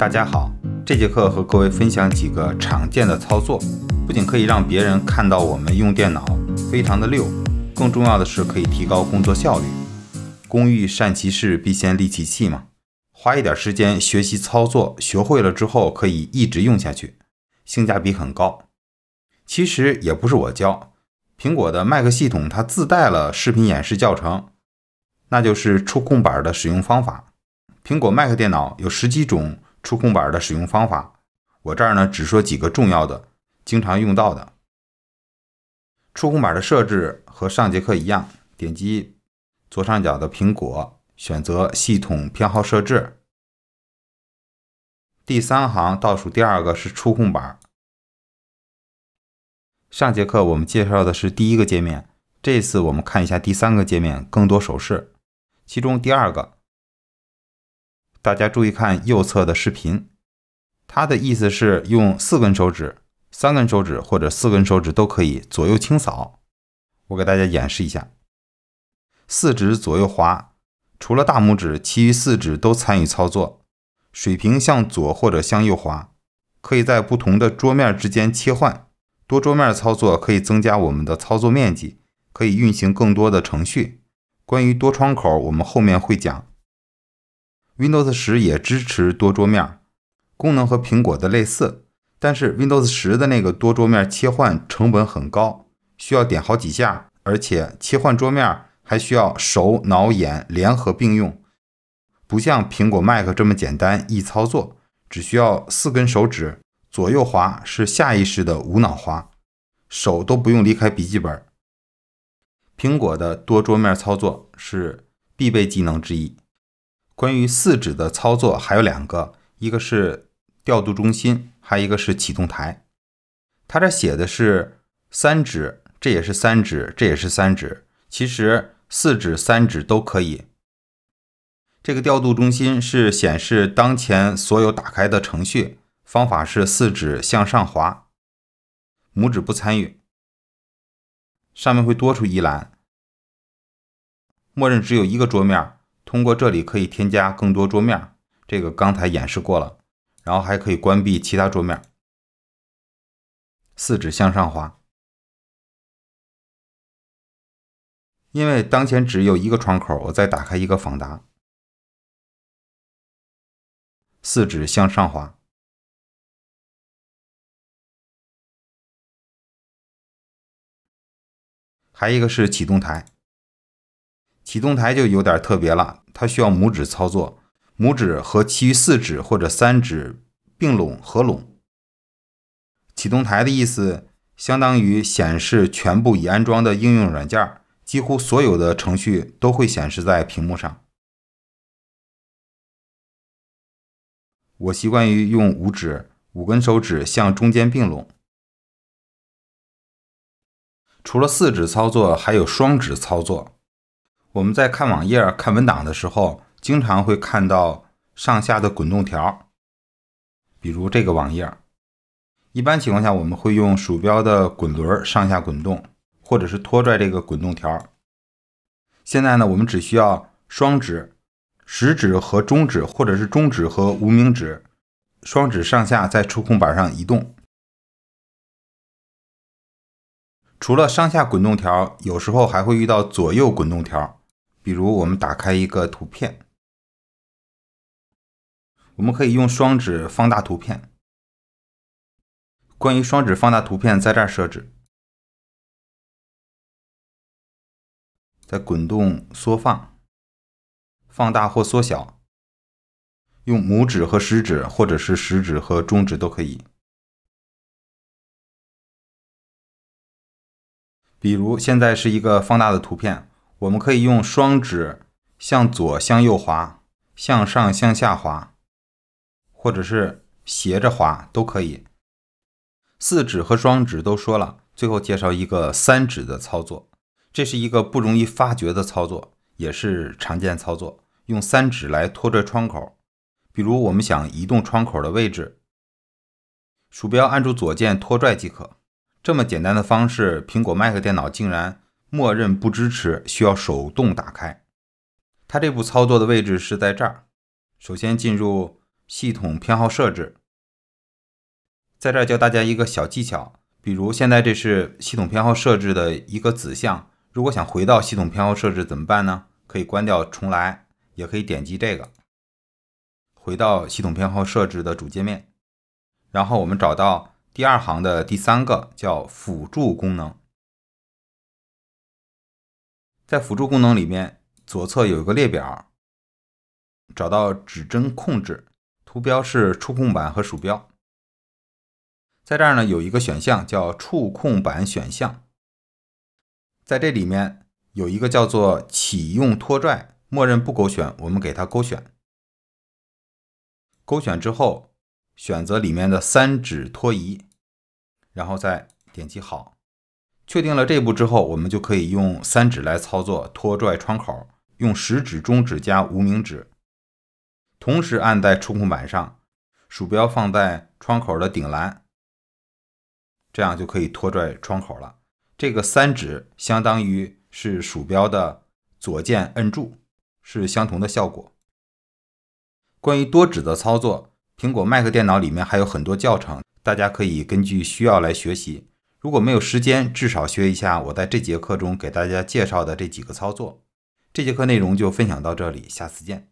大家好，这节课和各位分享几个常见的操作，不仅可以让别人看到我们用电脑非常的溜，更重要的是可以提高工作效率。工欲善其事，必先利其器嘛。花一点时间学习操作，学会了之后可以一直用下去，性价比很高。其实也不是我教，苹果的 Mac 系统它自带了视频演示教程，那就是触控板的使用方法。苹果 Mac 电脑有十几种。触控板的使用方法，我这儿呢只说几个重要的、经常用到的。触控板的设置和上节课一样，点击左上角的苹果，选择系统偏好设置，第三行倒数第二个是触控板。上节课我们介绍的是第一个界面，这次我们看一下第三个界面，更多手势，其中第二个。大家注意看右侧的视频，它的意思是用四根手指、三根手指或者四根手指都可以左右清扫。我给大家演示一下，四指左右滑，除了大拇指，其余四指都参与操作，水平向左或者向右滑，可以在不同的桌面之间切换。多桌面操作可以增加我们的操作面积，可以运行更多的程序。关于多窗口，我们后面会讲。Windows 十也支持多桌面，功能和苹果的类似，但是 Windows 十的那个多桌面切换成本很高，需要点好几下，而且切换桌面还需要手脑眼联合并用，不像苹果 Mac 这么简单易操作，只需要四根手指左右滑是下意识的无脑滑，手都不用离开笔记本。苹果的多桌面操作是必备技能之一。关于四指的操作还有两个，一个是调度中心，还有一个是启动台。它这写的是三指，这也是三指，这也是三指。其实四指、三指都可以。这个调度中心是显示当前所有打开的程序，方法是四指向上滑，拇指不参与，上面会多出一栏。默认只有一个桌面。通过这里可以添加更多桌面，这个刚才演示过了，然后还可以关闭其他桌面。四指向上滑，因为当前只有一个窗口，我再打开一个访达。四指向上滑，还一个是启动台。启动台就有点特别了，它需要拇指操作，拇指和其余四指或者三指并拢合拢。启动台的意思相当于显示全部已安装的应用软件，几乎所有的程序都会显示在屏幕上。我习惯于用五指，五根手指向中间并拢。除了四指操作，还有双指操作。我们在看网页、看文档的时候，经常会看到上下的滚动条，比如这个网页。一般情况下，我们会用鼠标的滚轮上下滚动，或者是拖拽这个滚动条。现在呢，我们只需要双指，食指和中指，或者是中指和无名指，双指上下在触控板上移动。除了上下滚动条，有时候还会遇到左右滚动条。比如，我们打开一个图片，我们可以用双指放大图片。关于双指放大图片，在这儿设置，在滚动缩放，放大或缩小，用拇指和食指，或者是食指和中指都可以。比如，现在是一个放大的图片。我们可以用双指向左、向右滑，向上、向下滑，或者是斜着滑都可以。四指和双指都说了，最后介绍一个三指的操作，这是一个不容易发觉的操作，也是常见操作。用三指来拖拽窗口，比如我们想移动窗口的位置，鼠标按住左键拖拽即可。这么简单的方式，苹果 Mac 电脑竟然。默认不支持，需要手动打开。它这步操作的位置是在这儿。首先进入系统偏好设置，在这儿教大家一个小技巧。比如现在这是系统偏好设置的一个子项，如果想回到系统偏好设置怎么办呢？可以关掉重来，也可以点击这个，回到系统偏好设置的主界面。然后我们找到第二行的第三个，叫辅助功能。在辅助功能里面，左侧有一个列表，找到指针控制，图标是触控板和鼠标。在这儿呢有一个选项叫触控板选项，在这里面有一个叫做启用拖拽，默认不勾选，我们给它勾选。勾选之后，选择里面的三指拖移，然后再点击好。确定了这步之后，我们就可以用三指来操作拖拽窗口，用食指、中指加无名指同时按在触控板上，鼠标放在窗口的顶栏，这样就可以拖拽窗口了。这个三指相当于是鼠标的左键按住，是相同的效果。关于多指的操作，苹果 Mac 电脑里面还有很多教程，大家可以根据需要来学习。如果没有时间，至少学一下我在这节课中给大家介绍的这几个操作。这节课内容就分享到这里，下次见。